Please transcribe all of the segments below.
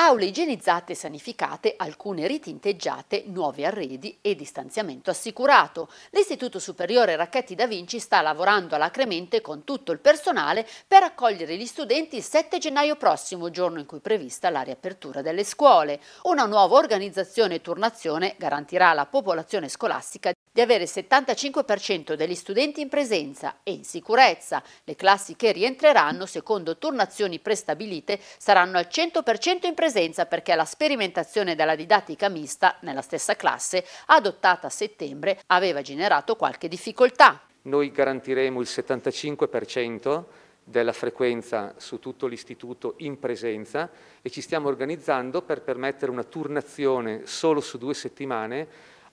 aule igienizzate e sanificate, alcune ritinteggiate, nuovi arredi e distanziamento assicurato. L'Istituto Superiore Racchetti da Vinci sta lavorando alacremente con tutto il personale per accogliere gli studenti il 7 gennaio prossimo, giorno in cui è prevista la riapertura delle scuole. Una nuova organizzazione e turnazione garantirà alla popolazione scolastica di avere il 75% degli studenti in presenza e in sicurezza. Le classi che rientreranno, secondo turnazioni prestabilite, saranno al 100% in presenza perché la sperimentazione della didattica mista nella stessa classe, adottata a settembre, aveva generato qualche difficoltà. Noi garantiremo il 75% della frequenza su tutto l'istituto in presenza e ci stiamo organizzando per permettere una turnazione solo su due settimane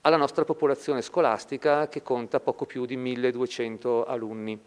alla nostra popolazione scolastica che conta poco più di 1200 alunni.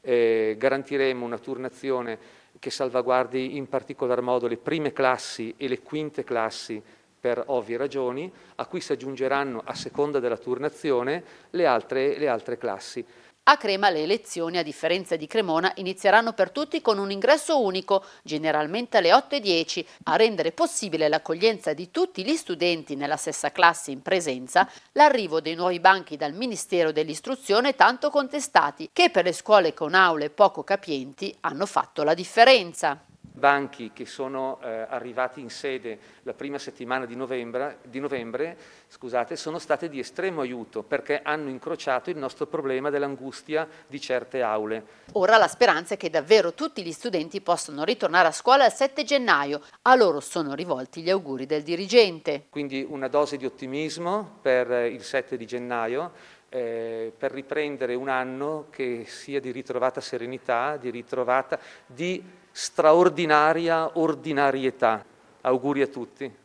Eh, garantiremo una turnazione che salvaguardi in particolar modo le prime classi e le quinte classi per ovvie ragioni, a cui si aggiungeranno, a seconda della turnazione, le altre, le altre classi. A Crema le elezioni, a differenza di Cremona, inizieranno per tutti con un ingresso unico, generalmente alle 8.10, a rendere possibile l'accoglienza di tutti gli studenti nella stessa classe in presenza, l'arrivo dei nuovi banchi dal Ministero dell'Istruzione tanto contestati, che per le scuole con aule poco capienti hanno fatto la differenza banchi che sono eh, arrivati in sede la prima settimana di novembre, di novembre scusate, sono state di estremo aiuto perché hanno incrociato il nostro problema dell'angustia di certe aule. Ora la speranza è che davvero tutti gli studenti possano ritornare a scuola il 7 gennaio. A loro sono rivolti gli auguri del dirigente. Quindi una dose di ottimismo per eh, il 7 di gennaio eh, per riprendere un anno che sia di ritrovata serenità, di ritrovata di straordinaria ordinarietà. Auguri a tutti.